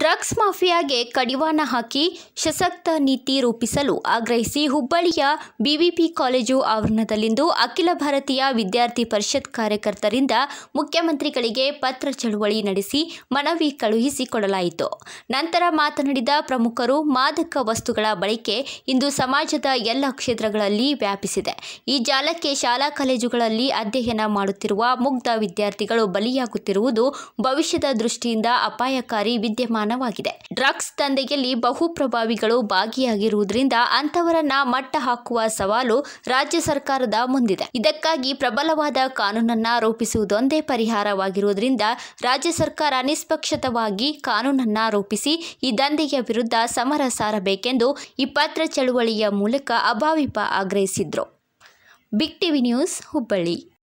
drugs ಮಾಫಿಯಾಗೆ ಕಡಿವಾಣ ಹಾಕಿ ಸಶಕ್ತ ನೀತಿ ರೂಪಿಸಲು ಆಗ್ರಹಿಸಿ ಹುಬ್ಬಳ್ಳಿಯ ಬಿವಿಪಿ ಕಾಲೇಜು ಆವರಣದಲ್ಲಿಂದು ಅಖಿಲ ಭಾರತೀಯ ವಿದ್ಯಾರ್ಥಿ ಪರಿಷತ್ ಕಾರ್ಯಕರ್ತರಿಂದ ಮುಖ್ಯಮಂತ್ರಿಗಳಿಗೆ ಪತ್ರ ಚಳುವಳಿ ನಡೆಸಿ ಮನವಿ ಕಳುಹಿಸಿಕೊಡಲಾಯಿತು ನಂತರ ಮಾತನಾಡಿದ ಪ್ರಮುಖರು ಮಾದಕ ವಸ್ತುಗಳ ಬಳಕೆ ಇಂದು ಸಮಾಜದ ಎಲ್ಲ ಕ್ಷೇತ್ರಗಳಲ್ಲಿ ವ್ಯಾಪಿಸಿದೆ ಈ ಜಾಲಕ್ಕೆ ಶಾಲಾ ಕಾಲೇಜುಗಳಲ್ಲಿ ಅಧ್ಯಯನ ಮಾಡುತ್ತಿರುವ ಮುಗ್ಧ ವಿದ್ಯಾರ್ಥಿಗಳು ಬಲಿಯಾಗುತ್ತಿರುವುದು ಭವಿಷ್ಯದ ದೃಷ್ಟಿಯಿಂದ ಅಪಾಯಕಾರಿ ವಿದ್ಯಮಾನ ಅನುಮಾನವಾಗಿದೆ ಡ್ರಗ್ಸ್ ದಂಧೆಯಲ್ಲಿ ಬಹು ಪ್ರಭಾವಿಗಳು ಭಾಗಿಯಾಗಿರುವುದರಿಂದ ಅಂತವರನ್ನ ಮಟ್ಟ ಹಾಕುವ ಸವಾಲು ರಾಜ್ಯ ಸರ್ಕಾರದ ಮುಂದಿದೆ ಇದಕ್ಕಾಗಿ ಪ್ರಬಲವಾದ ಕಾನೂನನ್ನ ರೂಪಿಸುವುದೊಂದೇ ಪರಿಹಾರವಾಗಿರುವುದರಿಂದ ರಾಜ್ಯ ಸರ್ಕಾರ ನಿಷ್ಪಕ್ಷತವಾಗಿ ಕಾನೂನನ್ನ ರೂಪಿಸಿ ಈ ದಂಧೆಯ ವಿರುದ್ಧ ಸಮರ ಸಾರಬೇಕೆಂದು ಈ ಪತ್ರ ಚಳುವಳಿಯ ಮೂಲಕ ಅಭಾವಿಪ ಆಗ್ರಹಿಸಿದ್ರು ಬಿಗ್ ಟಿವಿ ನ್ಯೂಸ್ ಹುಬ್ಬಳ್ಳಿ